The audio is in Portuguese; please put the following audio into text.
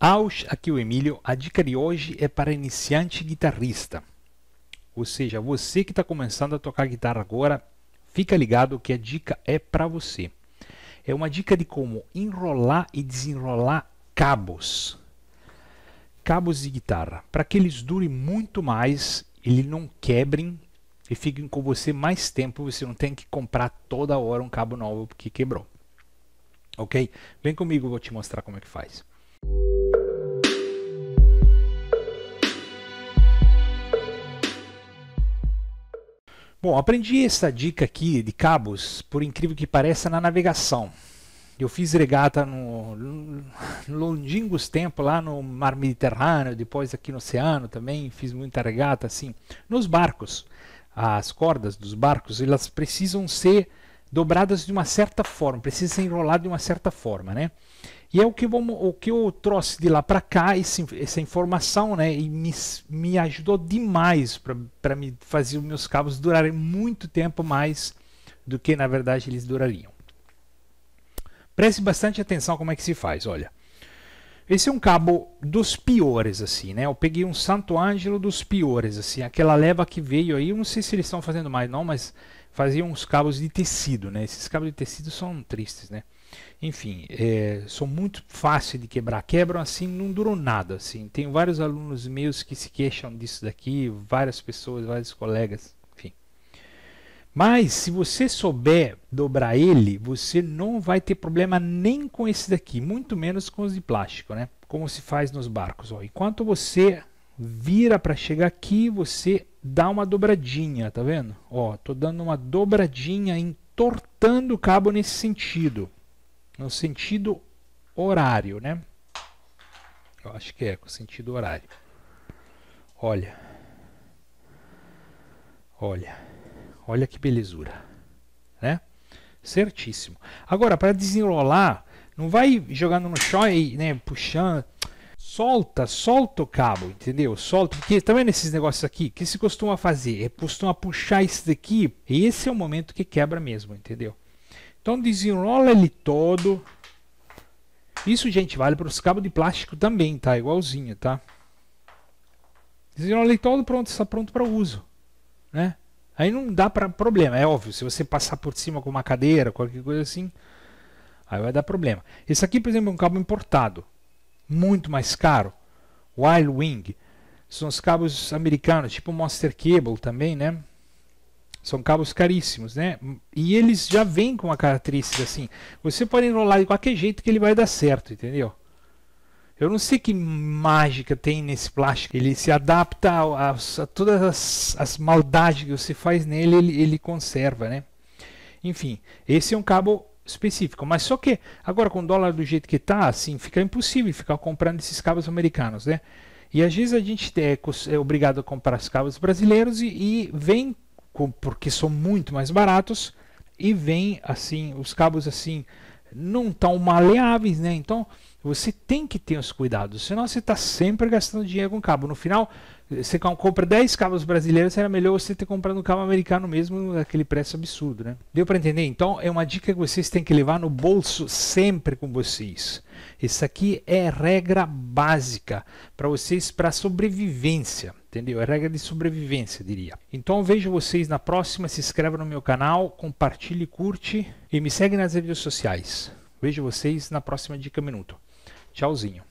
Aos aqui o Emílio a dica de hoje é para iniciante guitarrista. Ou seja, você que está começando a tocar guitarra agora, fica ligado que a dica é para você. É uma dica de como enrolar e desenrolar cabos. Cabos de guitarra. Para que eles durem muito mais, eles não quebrem e fiquem com você mais tempo. Você não tem que comprar toda hora um cabo novo porque quebrou. Ok? Vem comigo, vou te mostrar como é que faz. Bom, aprendi essa dica aqui de cabos, por incrível que pareça, na navegação. Eu fiz regata no, no longínquos tempo lá no mar Mediterrâneo, depois aqui no oceano também, fiz muita regata assim, nos barcos. As cordas dos barcos, elas precisam ser dobradas de uma certa forma, precisa ser enrolado de uma certa forma, né? E é o que, vamos, o que eu trouxe de lá para cá, esse, essa informação, né? E me, me ajudou demais para me fazer os meus cabos durarem muito tempo mais do que na verdade eles durariam. Preste bastante atenção como é que se faz, olha. Esse é um cabo dos piores, assim, né? Eu peguei um Santo Ângelo dos piores, assim. Aquela leva que veio aí, eu não sei se eles estão fazendo mais não, mas faziam uns cabos de tecido, né? Esses cabos de tecido são tristes, né? Enfim, é, são muito fáceis de quebrar. Quebram assim, não durou nada, assim. Tenho vários alunos meus que se queixam disso daqui, várias pessoas, vários colegas. Mas se você souber dobrar ele, você não vai ter problema nem com esse daqui, muito menos com os de plástico, né? Como se faz nos barcos. Ó. Enquanto você vira para chegar aqui, você dá uma dobradinha, tá vendo? Ó, tô dando uma dobradinha, entortando o cabo nesse sentido, no sentido horário, né? Eu acho que é com sentido horário. Olha. Olha. Olha que belezura, né? Certíssimo. Agora, para desenrolar, não vai jogando no chão e né, puxando. Solta, solta o cabo, entendeu? Solta, porque também tá nesses negócios aqui, o que se costuma fazer? É costuma puxar isso daqui e esse é o momento que quebra mesmo, entendeu? Então desenrola ele todo. Isso, gente, vale para os cabos de plástico também, tá? Igualzinho, tá? Desenrola ele todo, pronto, está pronto para uso, né? Aí não dá para problema, é óbvio. Se você passar por cima com uma cadeira, qualquer coisa assim, aí vai dar problema. Esse aqui, por exemplo, é um cabo importado, muito mais caro. Wildwing. São os cabos americanos, tipo Monster Cable também, né? São cabos caríssimos, né? E eles já vêm com a característica assim. Você pode enrolar de qualquer jeito que ele vai dar certo, entendeu? Eu não sei que mágica tem nesse plástico. Ele se adapta a, a, a todas as, as, maldades que você faz nele, ele, ele conserva, né? Enfim, esse é um cabo específico. Mas só que agora com o dólar do jeito que está, assim, fica impossível ficar comprando esses cabos americanos, né? E às vezes a gente é, é obrigado a comprar os cabos brasileiros e, e vem com, porque são muito mais baratos e vem assim os cabos assim não tão maleáveis, né? Então você tem que ter os cuidados, senão você está sempre gastando dinheiro com cabo. No final, você compra 10 cabos brasileiros, era melhor você ter comprado um cabo americano mesmo, aquele preço absurdo, né? Deu para entender? Então, é uma dica que vocês têm que levar no bolso sempre com vocês. Isso aqui é regra básica para vocês para sobrevivência, entendeu? É regra de sobrevivência, diria. Então, vejo vocês na próxima, se inscreva no meu canal, compartilhe, curte e me segue nas redes sociais. Vejo vocês na próxima dica minuto. Tchauzinho.